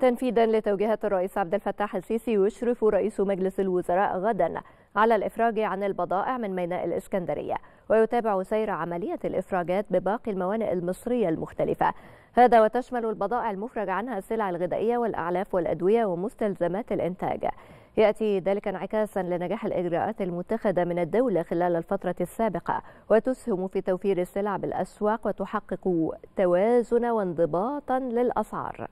تنفيذا لتوجيهات الرئيس عبد الفتاح السيسي يشرف رئيس مجلس الوزراء غدا على الإفراج عن البضائع من ميناء الإسكندرية ويتابع سير عملية الإفراجات بباقي الموانئ المصرية المختلفة هذا وتشمل البضائع المفرج عنها السلع الغذائية والأعلاف والأدوية ومستلزمات الإنتاج يأتي ذلك انعكاسا لنجاح الإجراءات المتخذة من الدولة خلال الفترة السابقة وتسهم في توفير السلع بالأسواق وتحقق توازن وانضباطا للأسعار